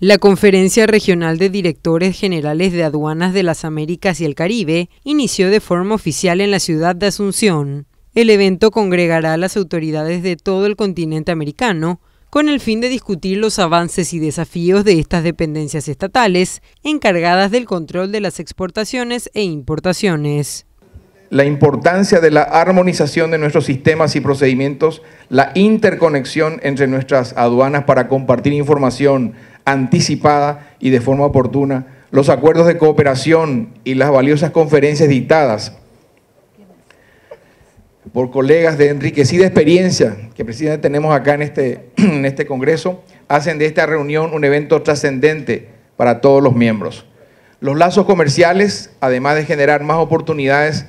La Conferencia Regional de Directores Generales de Aduanas de las Américas y el Caribe inició de forma oficial en la ciudad de Asunción. El evento congregará a las autoridades de todo el continente americano con el fin de discutir los avances y desafíos de estas dependencias estatales encargadas del control de las exportaciones e importaciones. La importancia de la armonización de nuestros sistemas y procedimientos, la interconexión entre nuestras aduanas para compartir información, anticipada y de forma oportuna los acuerdos de cooperación y las valiosas conferencias dictadas por colegas de enriquecida experiencia que precisamente tenemos acá en este, en este Congreso, hacen de esta reunión un evento trascendente para todos los miembros. Los lazos comerciales, además de generar más oportunidades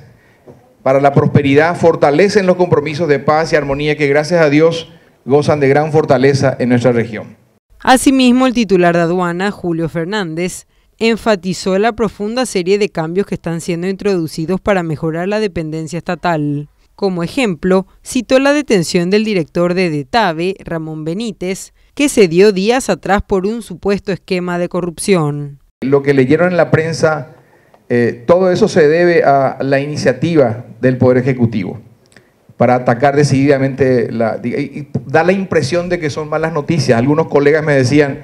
para la prosperidad, fortalecen los compromisos de paz y armonía que gracias a Dios gozan de gran fortaleza en nuestra región. Asimismo, el titular de aduana, Julio Fernández, enfatizó la profunda serie de cambios que están siendo introducidos para mejorar la dependencia estatal. Como ejemplo, citó la detención del director de DETAVE, Ramón Benítez, que se dio días atrás por un supuesto esquema de corrupción. Lo que leyeron en la prensa, eh, todo eso se debe a la iniciativa del Poder Ejecutivo para atacar decididamente la, y da la impresión de que son malas noticias. Algunos colegas me decían,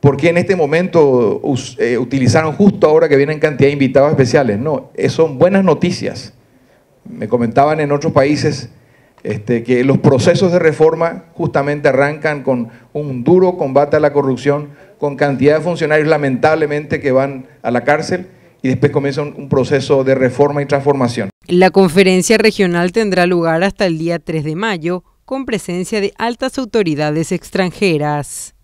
¿por qué en este momento eh, utilizaron justo ahora que vienen cantidad de invitados especiales? No, son buenas noticias. Me comentaban en otros países este, que los procesos de reforma justamente arrancan con un duro combate a la corrupción, con cantidad de funcionarios lamentablemente que van a la cárcel y después comienza un, proceso de reforma y transformación. La conferencia regional tendrá lugar hasta el día 3 de mayo con presencia de altas autoridades extranjeras.